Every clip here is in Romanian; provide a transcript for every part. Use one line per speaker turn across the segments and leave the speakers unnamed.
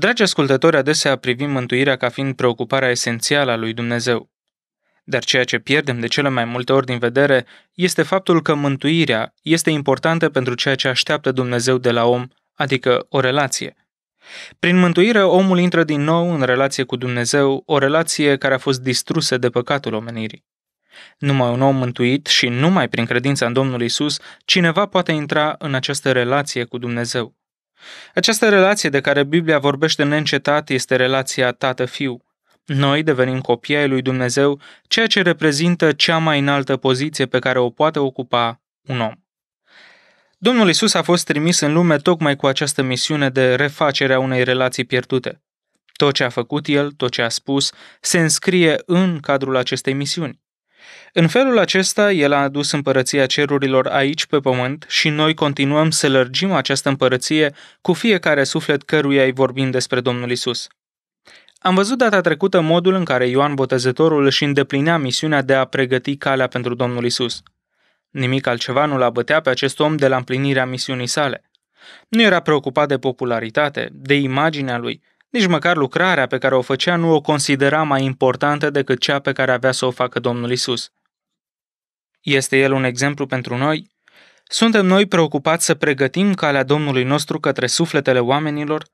Dragi ascultători, adesea privim mântuirea ca fiind preocuparea esențială a lui Dumnezeu. Dar ceea ce pierdem de cele mai multe ori din vedere este faptul că mântuirea este importantă pentru ceea ce așteaptă Dumnezeu de la om, adică o relație. Prin mântuire, omul intră din nou în relație cu Dumnezeu, o relație care a fost distrusă de păcatul omenirii. Numai un om mântuit și numai prin credința în Domnul Isus, cineva poate intra în această relație cu Dumnezeu. Această relație de care Biblia vorbește neîncetat este relația tată-fiu. Noi devenim copii ai lui Dumnezeu, ceea ce reprezintă cea mai înaltă poziție pe care o poate ocupa un om. Domnul Isus a fost trimis în lume tocmai cu această misiune de refacere a unei relații pierdute. Tot ce a făcut el, tot ce a spus, se înscrie în cadrul acestei misiuni. În felul acesta, El a adus împărăția cerurilor aici pe pământ și noi continuăm să lărgim această împărăție cu fiecare suflet căruia îi vorbim despre Domnul Isus. Am văzut data trecută modul în care Ioan Botezătorul își îndeplinea misiunea de a pregăti calea pentru Domnul Isus. Nimic altceva nu l-a bătea pe acest om de la împlinirea misiunii sale. Nu era preocupat de popularitate, de imaginea lui, nici măcar lucrarea pe care o făcea nu o considera mai importantă decât cea pe care avea să o facă Domnul Isus. Este el un exemplu pentru noi? Suntem noi preocupați să pregătim calea Domnului nostru către sufletele oamenilor?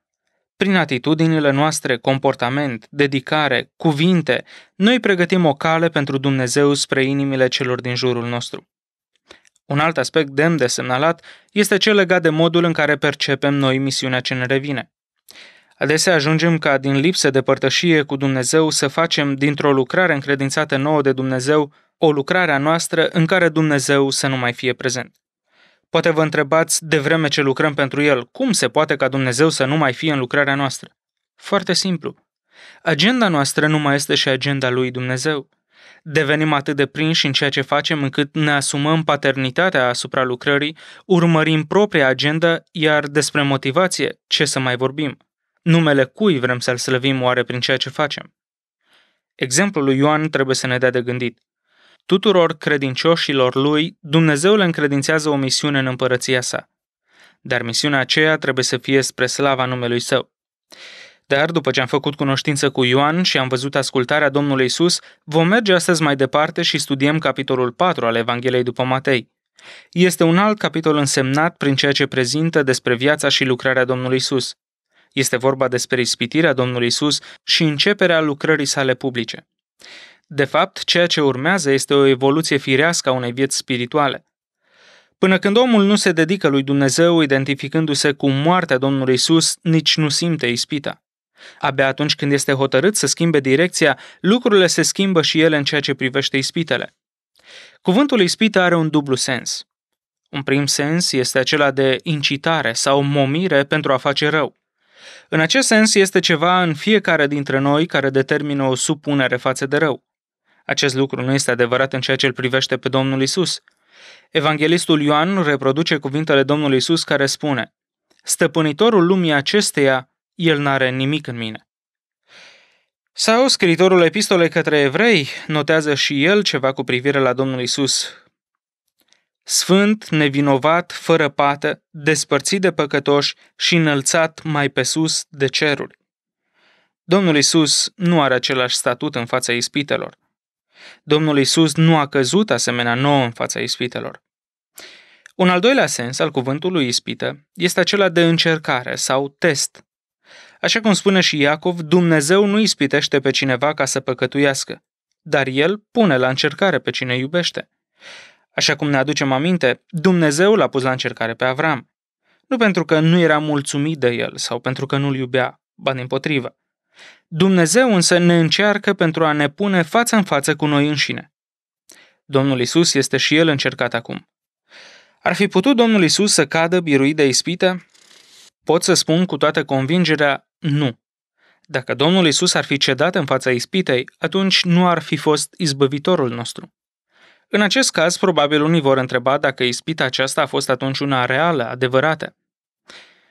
Prin atitudinile noastre, comportament, dedicare, cuvinte, noi pregătim o cale pentru Dumnezeu spre inimile celor din jurul nostru. Un alt aspect demn de semnalat este cel legat de modul în care percepem noi misiunea ce ne revine. Adesea ajungem ca din lipsă de părtășie cu Dumnezeu să facem dintr-o lucrare încredințată nouă de Dumnezeu o lucrare a noastră în care Dumnezeu să nu mai fie prezent. Poate vă întrebați, de vreme ce lucrăm pentru El, cum se poate ca Dumnezeu să nu mai fie în lucrarea noastră? Foarte simplu. Agenda noastră nu mai este și agenda lui Dumnezeu. Devenim atât de prinși în ceea ce facem încât ne asumăm paternitatea asupra lucrării, urmărim propria agenda, iar despre motivație, ce să mai vorbim? Numele cui vrem să-L slăvim oare prin ceea ce facem? Exemplul lui Ioan trebuie să ne dea de gândit. Tuturor credincioșilor lui, Dumnezeu le încredințează o misiune în împărăția sa. Dar misiunea aceea trebuie să fie spre slava numelui său. Dar după ce am făcut cunoștință cu Ioan și am văzut ascultarea Domnului Isus, vom merge astăzi mai departe și studiem capitolul 4 al Evangheliei după Matei. Este un alt capitol însemnat prin ceea ce prezintă despre viața și lucrarea Domnului Isus. Este vorba despre ispitirea Domnului Isus și începerea lucrării sale publice. De fapt, ceea ce urmează este o evoluție firească a unei vieți spirituale. Până când omul nu se dedică lui Dumnezeu identificându-se cu moartea Domnului Isus, nici nu simte ispita. Abia atunci când este hotărât să schimbe direcția, lucrurile se schimbă și ele în ceea ce privește ispitele. Cuvântul ispită are un dublu sens. Un prim sens este acela de incitare sau momire pentru a face rău. În acest sens, este ceva în fiecare dintre noi care determină o supunere față de rău. Acest lucru nu este adevărat în ceea ce îl privește pe Domnul Isus. Evanghelistul Ioan reproduce cuvintele Domnului Isus care spune Stăpânitorul lumii acesteia, el n-are nimic în mine. Sau scritorul epistolei către evrei notează și el ceva cu privire la Domnul Isus, sfânt, nevinovat, fără pată, despărțit de păcătoși și înălțat mai pe sus de ceruri. Domnul Isus nu are același statut în fața ispitelor. Domnul Isus nu a căzut asemenea nouă în fața ispitelor. Un al doilea sens al cuvântului ispită este acela de încercare sau test. Așa cum spune și Iacov, Dumnezeu nu ispitește pe cineva ca să păcătuiască, dar El pune la încercare pe cine iubește. Așa cum ne aducem aminte, Dumnezeu l-a pus la încercare pe Avram. Nu pentru că nu era mulțumit de el sau pentru că nu-l iubea, ba din potrivă. Dumnezeu însă ne încearcă pentru a ne pune față în față cu noi înșine. Domnul Isus este și el încercat acum. Ar fi putut Domnul Isus să cadă biruit de ispită? Pot să spun cu toată convingerea, nu. Dacă Domnul Isus ar fi cedat în fața ispitei, atunci nu ar fi fost izbăvitorul nostru. În acest caz, probabil unii vor întreba dacă ispita aceasta a fost atunci una reală, adevărată.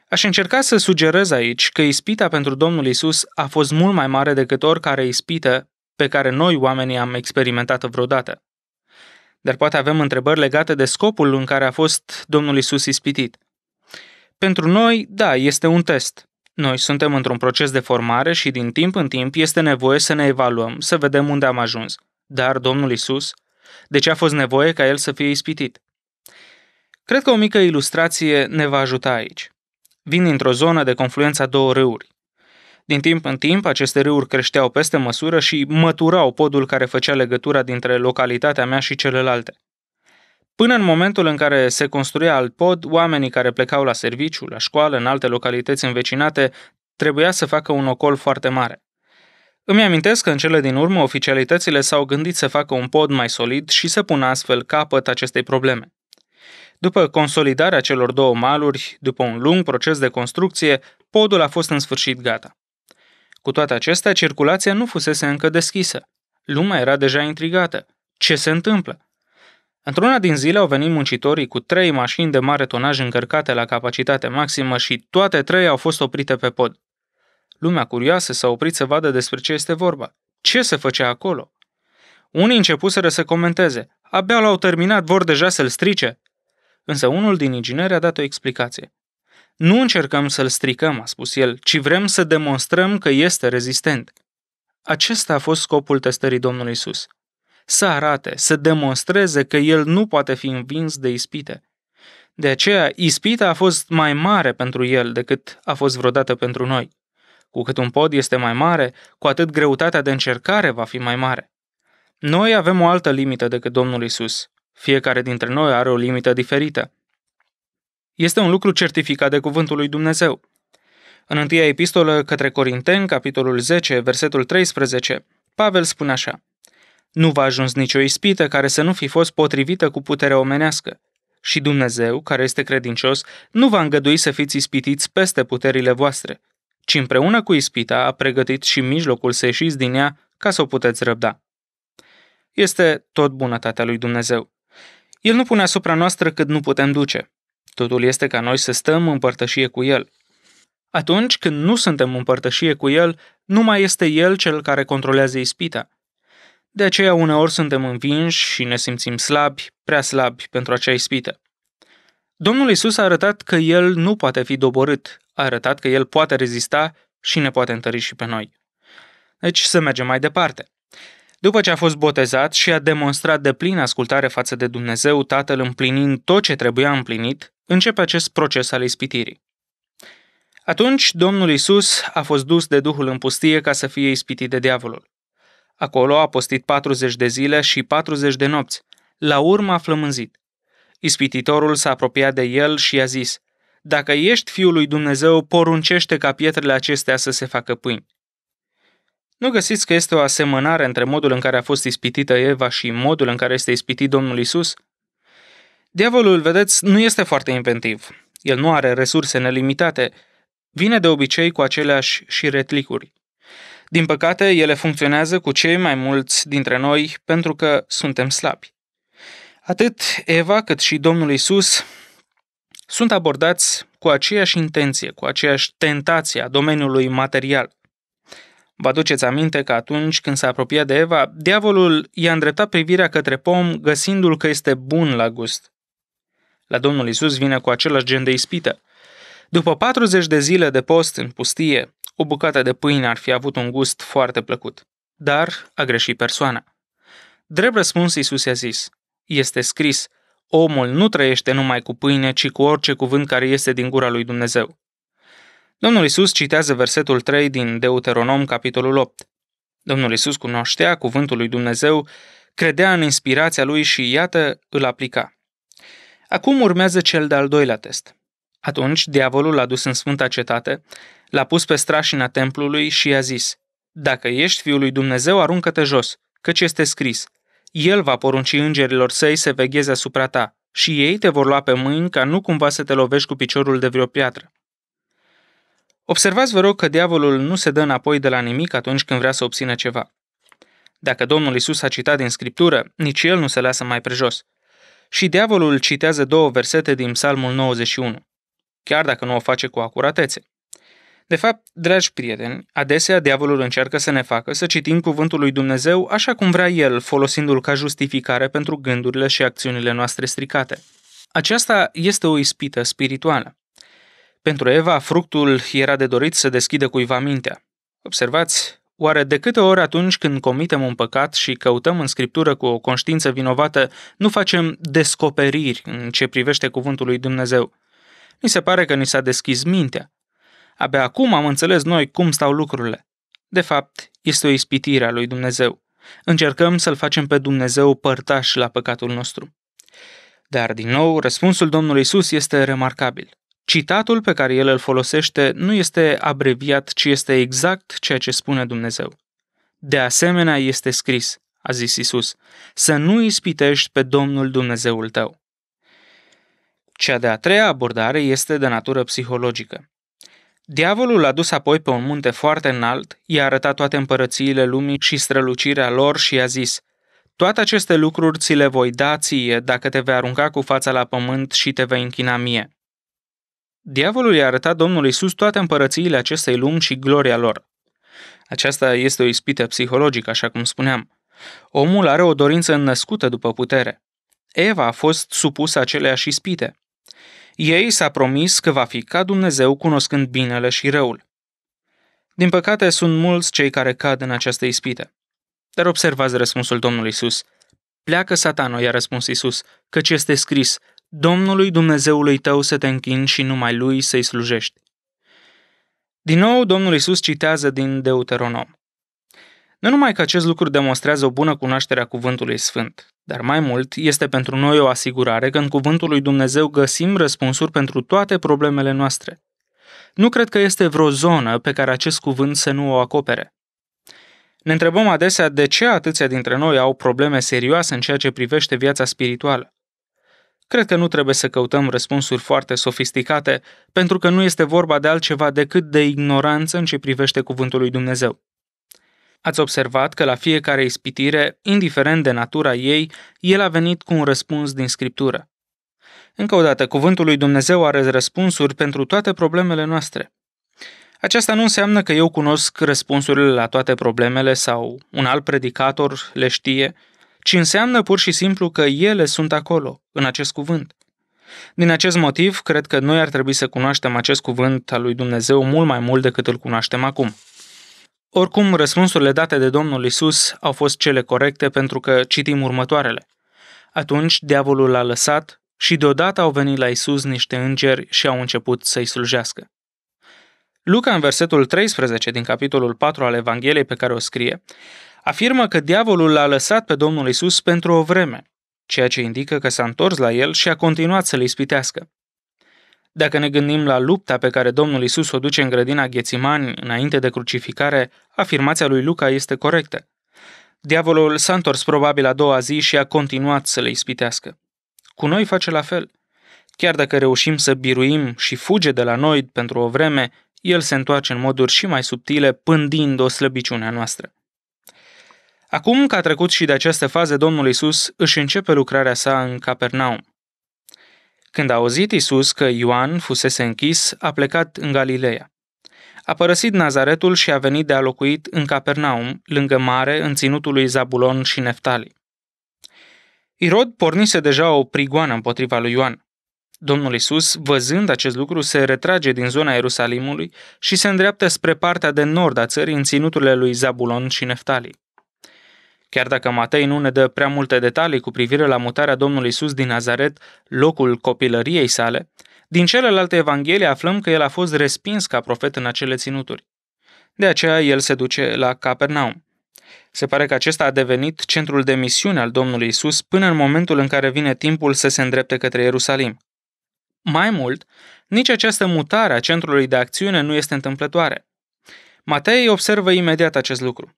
Aș încerca să sugerez aici că ispita pentru Domnul Isus a fost mult mai mare decât oricare ispită pe care noi oamenii am experimentat-o vreodată. Dar poate avem întrebări legate de scopul în care a fost Domnul Isus ispitit. Pentru noi, da, este un test. Noi suntem într-un proces de formare și din timp în timp este nevoie să ne evaluăm, să vedem unde am ajuns. Dar Domnul Isus de ce a fost nevoie ca el să fie ispitit. Cred că o mică ilustrație ne va ajuta aici. Vin dintr-o zonă de confluența două râuri. Din timp în timp, aceste râuri creșteau peste măsură și măturau podul care făcea legătura dintre localitatea mea și celelalte. Până în momentul în care se construia alt pod, oamenii care plecau la serviciu, la școală, în alte localități învecinate, trebuia să facă un ocol foarte mare. Îmi amintesc că în cele din urmă oficialitățile s-au gândit să facă un pod mai solid și să pună astfel capăt acestei probleme. După consolidarea celor două maluri, după un lung proces de construcție, podul a fost în sfârșit gata. Cu toate acestea, circulația nu fusese încă deschisă. Lumea era deja intrigată. Ce se întâmplă? Într-una din zile au venit muncitorii cu trei mașini de mare tonaj încărcate la capacitate maximă și toate trei au fost oprite pe pod. Lumea curioasă s-a oprit să vadă despre ce este vorba. Ce se făcea acolo? Unii începuseră să comenteze. Abia l-au terminat, vor deja să-l strice. Însă unul din ingineri a dat o explicație. Nu încercăm să-l stricăm, a spus el, ci vrem să demonstrăm că este rezistent. Acesta a fost scopul testării Domnului sus. Să arate, să demonstreze că el nu poate fi învins de ispite. De aceea, ispita a fost mai mare pentru el decât a fost vreodată pentru noi. Cu cât un pod este mai mare, cu atât greutatea de încercare va fi mai mare. Noi avem o altă limită decât Domnul Isus. Fiecare dintre noi are o limită diferită. Este un lucru certificat de Cuvântul lui Dumnezeu. În 1 epistolă către Corinteni, capitolul 10, versetul 13, Pavel spune așa Nu v-a ajuns nicio ispită care să nu fi fost potrivită cu puterea omenească. Și Dumnezeu, care este credincios, nu va îngădui să fiți ispitiți peste puterile voastre, ci împreună cu ispita a pregătit și mijlocul să ieșiți din ea ca să o puteți răbda. Este tot bunătatea lui Dumnezeu. El nu pune asupra noastră cât nu putem duce. Totul este ca noi să stăm în părtășie cu El. Atunci când nu suntem în părtășie cu El, nu mai este El cel care controlează ispita. De aceea uneori suntem învinși și ne simțim slabi, prea slabi pentru acea ispită. Domnul Isus a arătat că El nu poate fi doborât, a arătat că El poate rezista și ne poate întări și pe noi. Deci să mergem mai departe. După ce a fost botezat și a demonstrat de plin ascultare față de Dumnezeu, Tatăl împlinind tot ce trebuia împlinit, începe acest proces al ispitirii. Atunci Domnul Isus a fost dus de Duhul în pustie ca să fie ispitit de diavolul. Acolo a postit 40 de zile și 40 de nopți. La urmă a flămânzit. Ispititorul s-a apropiat de el și i-a zis, dacă ești Fiul lui Dumnezeu, poruncește ca pietrele acestea să se facă pâini. Nu găsiți că este o asemănare între modul în care a fost ispitită Eva și modul în care este ispitit Domnul Isus? Diavolul, vedeți, nu este foarte inventiv. El nu are resurse nelimitate. Vine de obicei cu aceleași și retlicuri. Din păcate, ele funcționează cu cei mai mulți dintre noi pentru că suntem slabi. Atât Eva cât și Domnul Isus sunt abordați cu aceeași intenție, cu aceeași tentație a domeniului material. Vă aduceți aminte că atunci când s-a apropiat de Eva, diavolul i-a îndreptat privirea către pom, găsindu-l că este bun la gust. La Domnul Isus vine cu același gen de ispită. După 40 de zile de post în pustie, o bucată de pâine ar fi avut un gust foarte plăcut, dar a greșit persoana. Drept răspuns, Isus i-a zis, este scris, omul nu trăiește numai cu pâine, ci cu orice cuvânt care iese din gura lui Dumnezeu. Domnul Isus citează versetul 3 din Deuteronom, capitolul 8. Domnul Isus cunoștea cuvântul lui Dumnezeu, credea în inspirația lui și, iată, îl aplica. Acum urmează cel de-al doilea test. Atunci, diavolul l-a dus în sfânta cetate, l-a pus pe strașina templului și i-a zis, Dacă ești fiul lui Dumnezeu, aruncă-te jos, căci este scris, el va porunci îngerilor săi să vegheze asupra ta și ei te vor lua pe mâini ca nu cumva să te lovești cu piciorul de vreo piatră. Observați, vă rog, că diavolul nu se dă înapoi de la nimic atunci când vrea să obțină ceva. Dacă Domnul Isus a citat din Scriptură, nici el nu se lasă mai prejos. Și diavolul citează două versete din Psalmul 91, chiar dacă nu o face cu acuratețe. De fapt, dragi prieteni, adesea diavolul încearcă să ne facă să citim cuvântul lui Dumnezeu așa cum vrea el, folosindu-l ca justificare pentru gândurile și acțiunile noastre stricate. Aceasta este o ispită spirituală. Pentru Eva, fructul era de dorit să deschidă cuiva mintea. Observați, oare de câte ori atunci când comitem un păcat și căutăm în scriptură cu o conștiință vinovată, nu facem descoperiri în ce privește cuvântul lui Dumnezeu? Ni se pare că ni s-a deschis mintea. Abia acum am înțeles noi cum stau lucrurile. De fapt, este o ispitire a lui Dumnezeu. Încercăm să-L facem pe Dumnezeu părtaș la păcatul nostru. Dar, din nou, răspunsul Domnului Isus este remarcabil. Citatul pe care el îl folosește nu este abreviat, ci este exact ceea ce spune Dumnezeu. De asemenea, este scris, a zis Isus, să nu ispitești pe Domnul Dumnezeul tău. Cea de-a treia abordare este de natură psihologică. Diavolul l-a dus apoi pe un munte foarte înalt, i-a arătat toate împărățiile lumii și strălucirea lor și i-a zis, Toate aceste lucruri ți le voi da ție dacă te vei arunca cu fața la pământ și te vei închina mie. Diavolul i-a arătat Domnului Isus toate împărățiile acestei lumi și gloria lor. Aceasta este o ispită psihologică, așa cum spuneam. Omul are o dorință înnăscută după putere. Eva a fost supusă aceleași ispite. Ei s-a promis că va fi ca Dumnezeu cunoscând binele și răul. Din păcate, sunt mulți cei care cad în această ispită. Dar observați răspunsul Domnului Isus. Pleacă satanul, i-a răspuns Isus, căci este scris, Domnului Dumnezeului tău să te închini și numai lui să-i slujești. Din nou, Domnul Isus citează din Deuteronom. Nu numai că acest lucru demonstrează o bună cunoaștere a Cuvântului Sfânt, dar mai mult este pentru noi o asigurare că în Cuvântul lui Dumnezeu găsim răspunsuri pentru toate problemele noastre. Nu cred că este vreo zonă pe care acest cuvânt să nu o acopere. Ne întrebăm adesea de ce atâția dintre noi au probleme serioase în ceea ce privește viața spirituală. Cred că nu trebuie să căutăm răspunsuri foarte sofisticate, pentru că nu este vorba de altceva decât de ignoranță în ce privește cuvântul lui Dumnezeu. Ați observat că la fiecare ispitire, indiferent de natura ei, el a venit cu un răspuns din scriptură. Încă o dată, cuvântul lui Dumnezeu are răspunsuri pentru toate problemele noastre. Aceasta nu înseamnă că eu cunosc răspunsurile la toate problemele sau un alt predicator le știe, ci înseamnă pur și simplu că ele sunt acolo, în acest cuvânt. Din acest motiv, cred că noi ar trebui să cunoaștem acest cuvânt al lui Dumnezeu mult mai mult decât îl cunoaștem acum. Oricum, răspunsurile date de Domnul Isus au fost cele corecte pentru că citim următoarele. Atunci diavolul l-a lăsat și deodată au venit la Isus niște îngeri și au început să-i slujească. Luca, în versetul 13 din capitolul 4 al Evangheliei pe care o scrie, afirmă că diavolul l-a lăsat pe Domnul Isus pentru o vreme, ceea ce indică că s-a întors la el și a continuat să-l ispitească. Dacă ne gândim la lupta pe care Domnul Isus o duce în grădina Ghețimani înainte de crucificare, afirmația lui Luca este corectă. Diavolul s-a întors probabil a doua zi și a continuat să le ispitească. Cu noi face la fel. Chiar dacă reușim să biruim și fuge de la noi pentru o vreme, el se întoarce în moduri și mai subtile, pândind o slăbiciunea noastră. Acum că a trecut și de această fază, Domnul Isus își începe lucrarea sa în Capernaum. Când a auzit Isus că Ioan fusese închis, a plecat în Galileea. A părăsit Nazaretul și a venit de a locuit în Capernaum, lângă mare, în ținutul lui Zabulon și Neftali. Irod pornise deja o prigoană împotriva lui Ioan. Domnul Isus, văzând acest lucru, se retrage din zona Ierusalimului și se îndreaptă spre partea de nord a țării în ținuturile lui Zabulon și Neftali. Chiar dacă Matei nu ne dă prea multe detalii cu privire la mutarea Domnului Isus din Nazaret, locul copilăriei sale, din celelalte evanghelii aflăm că el a fost respins ca profet în acele ținuturi. De aceea el se duce la Capernaum. Se pare că acesta a devenit centrul de misiune al Domnului Isus până în momentul în care vine timpul să se îndrepte către Ierusalim. Mai mult, nici această mutare a centrului de acțiune nu este întâmplătoare. Matei observă imediat acest lucru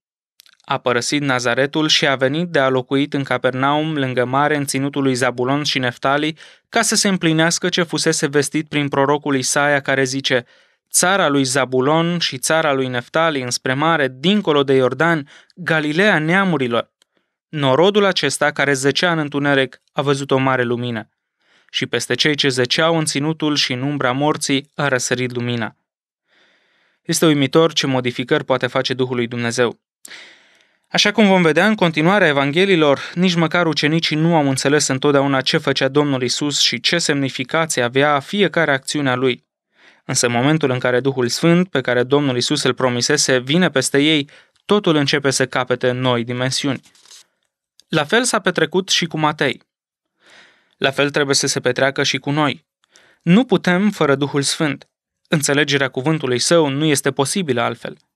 a părăsit Nazaretul și a venit de a locuit în Capernaum, lângă mare, în ținutul lui Zabulon și Neftali, ca să se împlinească ce fusese vestit prin prorocul Isaia, care zice Țara lui Zabulon și țara lui Neftali, înspre mare, dincolo de Iordan, Galileea neamurilor. Norodul acesta, care zecea în întuneric, a văzut o mare lumină. Și peste cei ce zeceau în ținutul și în umbra morții, a răsărit lumina. Este uimitor ce modificări poate face Duhul lui Dumnezeu. Așa cum vom vedea în continuarea Evanghelilor, nici măcar ucenicii nu au înțeles întotdeauna ce făcea Domnul Isus și ce semnificație avea fiecare acțiune a lui. Însă momentul în care Duhul Sfânt, pe care Domnul Isus îl promisese, vine peste ei, totul începe să capete noi dimensiuni. La fel s-a petrecut și cu Matei. La fel trebuie să se petreacă și cu noi. Nu putem fără Duhul Sfânt. Înțelegerea cuvântului său nu este posibilă altfel –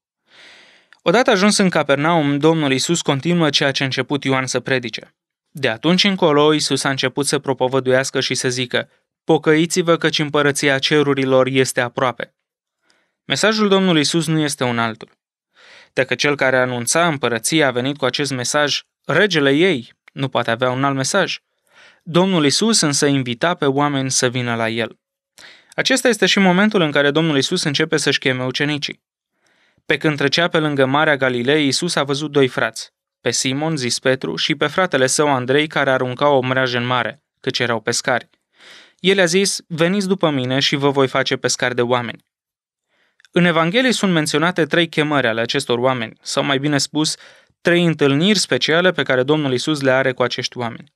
Odată ajuns în Capernaum, Domnul Isus continuă ceea ce a început Ioan să predice. De atunci încolo, Isus a început să propovăduiască și să zică, Pocăiți-vă căci împărăția cerurilor este aproape. Mesajul Domnului Isus nu este un altul. Dacă cel care anunța împărăția a venit cu acest mesaj, regele ei nu poate avea un alt mesaj. Domnul Isus însă invita pe oameni să vină la el. Acesta este și momentul în care Domnul Isus începe să-și cheme ucenicii. Pe când trecea pe lângă Marea Galilei, Isus a văzut doi frați, pe Simon, zis Petru, și pe fratele său Andrei, care arunca o mreajă în mare, căci erau pescari. El a zis, veniți după mine și vă voi face pescari de oameni. În Evanghelie sunt menționate trei chemări ale acestor oameni, sau mai bine spus, trei întâlniri speciale pe care Domnul Isus le are cu acești oameni.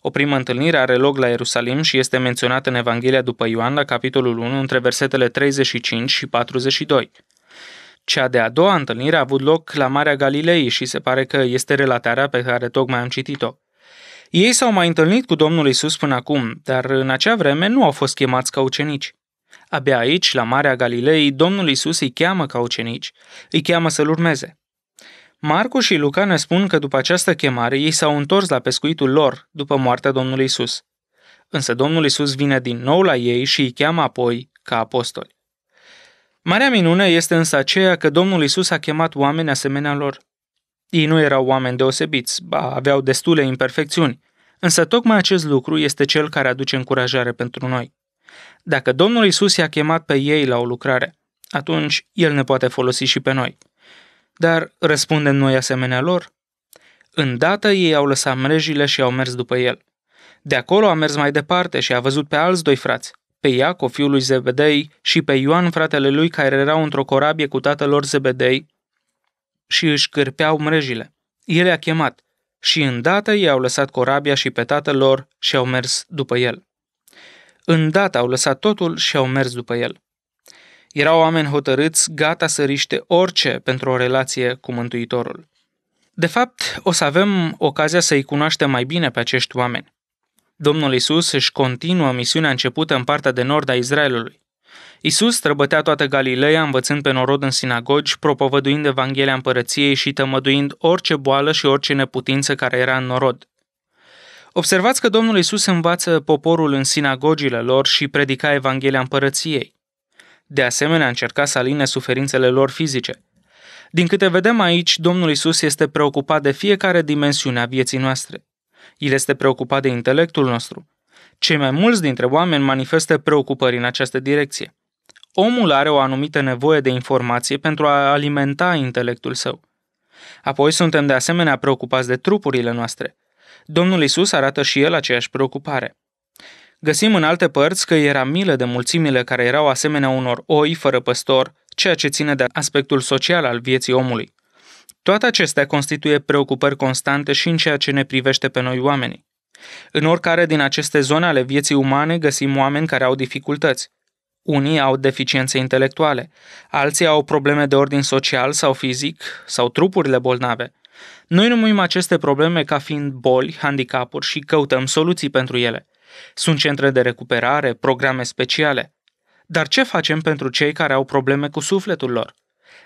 O primă întâlnire are loc la Ierusalim și este menționată în Evanghelia după Ioan la capitolul 1 între versetele 35 și 42. Cea de-a doua întâlnire a avut loc la Marea Galilei și se pare că este relatarea pe care tocmai am citit-o. Ei s-au mai întâlnit cu Domnul Isus până acum, dar în acea vreme nu au fost chemați ca ucenici. Abia aici, la Marea Galilei, Domnul Isus îi cheamă ca ucenici, îi cheamă să-l urmeze. Marcu și Luca ne spun că după această chemare ei s-au întors la pescuitul lor după moartea Domnului Isus. Însă Domnul Isus vine din nou la ei și îi cheamă apoi ca apostoli. Marea minune este însă aceea că Domnul Isus a chemat oameni asemenea lor. Ei nu erau oameni deosebiți, ba aveau destule imperfecțiuni, însă tocmai acest lucru este cel care aduce încurajare pentru noi. Dacă Domnul Isus i-a chemat pe ei la o lucrare, atunci El ne poate folosi și pe noi. Dar răspundem noi asemenea lor? Îndată ei au lăsat mrejile și au mers după el. De acolo a mers mai departe și a văzut pe alți doi frați, pe Iacov, fiul lui Zebedei, și pe Ioan, fratele lui, care erau într-o corabie cu tatăl lor Zebedei și își cârpeau mrejile. El a chemat și îndată i-au lăsat corabia și pe tatăl lor și au mers după el. Îndată au lăsat totul și au mers după el. Erau oameni hotărâți, gata să riște orice pentru o relație cu Mântuitorul. De fapt, o să avem ocazia să-i cunoaștem mai bine pe acești oameni. Domnul Isus își continuă misiunea începută în partea de nord a Israelului. Isus străbătea toată Galileea învățând pe norod în sinagogi, propovăduind Evanghelia împărăției și tămăduind orice boală și orice neputință care era în norod. Observați că Domnul Isus învață poporul în sinagogile lor și predica Evanghelia împărăției. De asemenea, încerca să aline suferințele lor fizice. Din câte vedem aici, Domnul Isus este preocupat de fiecare dimensiune a vieții noastre. El este preocupat de intelectul nostru. Cei mai mulți dintre oameni manifestă preocupări în această direcție. Omul are o anumită nevoie de informație pentru a alimenta intelectul său. Apoi suntem de asemenea preocupați de trupurile noastre. Domnul Isus arată și el aceeași preocupare. Găsim în alte părți că era milă de mulțimile care erau asemenea unor oi fără păstor, ceea ce ține de aspectul social al vieții omului. Toate acestea constituie preocupări constante și în ceea ce ne privește pe noi oamenii. În oricare din aceste zone ale vieții umane găsim oameni care au dificultăți. Unii au deficiențe intelectuale, alții au probleme de ordin social sau fizic sau trupurile bolnave. Noi numim aceste probleme ca fiind boli, handicapuri și căutăm soluții pentru ele. Sunt centre de recuperare, programe speciale. Dar ce facem pentru cei care au probleme cu sufletul lor?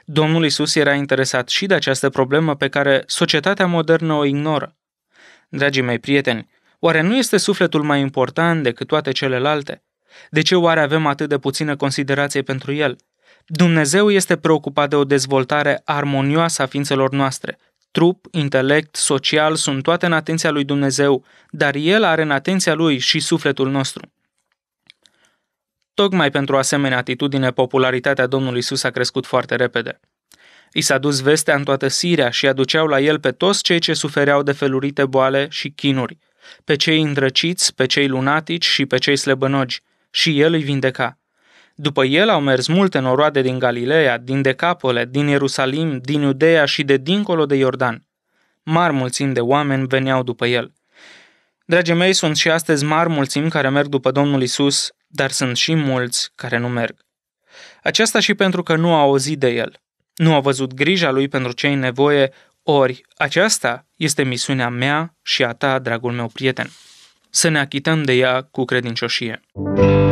Domnul Isus era interesat și de această problemă pe care societatea modernă o ignoră. Dragii mei prieteni, oare nu este sufletul mai important decât toate celelalte? De ce oare avem atât de puțină considerație pentru el? Dumnezeu este preocupat de o dezvoltare armonioasă a ființelor noastre. Trup, intelect, social sunt toate în atenția lui Dumnezeu, dar El are în atenția Lui și sufletul nostru. Tocmai pentru asemenea atitudine, popularitatea Domnului Isus a crescut foarte repede. I s-a dus vestea în toată Siria și aduceau la el pe toți cei ce sufereau de felurite boale și chinuri, pe cei îndrăciți, pe cei lunatici și pe cei slăbănogi, și el îi vindeca. După el au mers multe noroade din Galileea, din Decapole, din Ierusalim, din Iudeea și de dincolo de Iordan. Mari mulțimi de oameni veneau după el. Dragii mei, sunt și astăzi mari mulțimi care merg după Domnul Isus, dar sunt și mulți care nu merg. Aceasta și pentru că nu a auzit de el, nu a văzut grija lui pentru cei în nevoie, ori aceasta este misiunea mea și a ta, dragul meu prieten. Să ne achităm de ea cu credincioșie. Muzica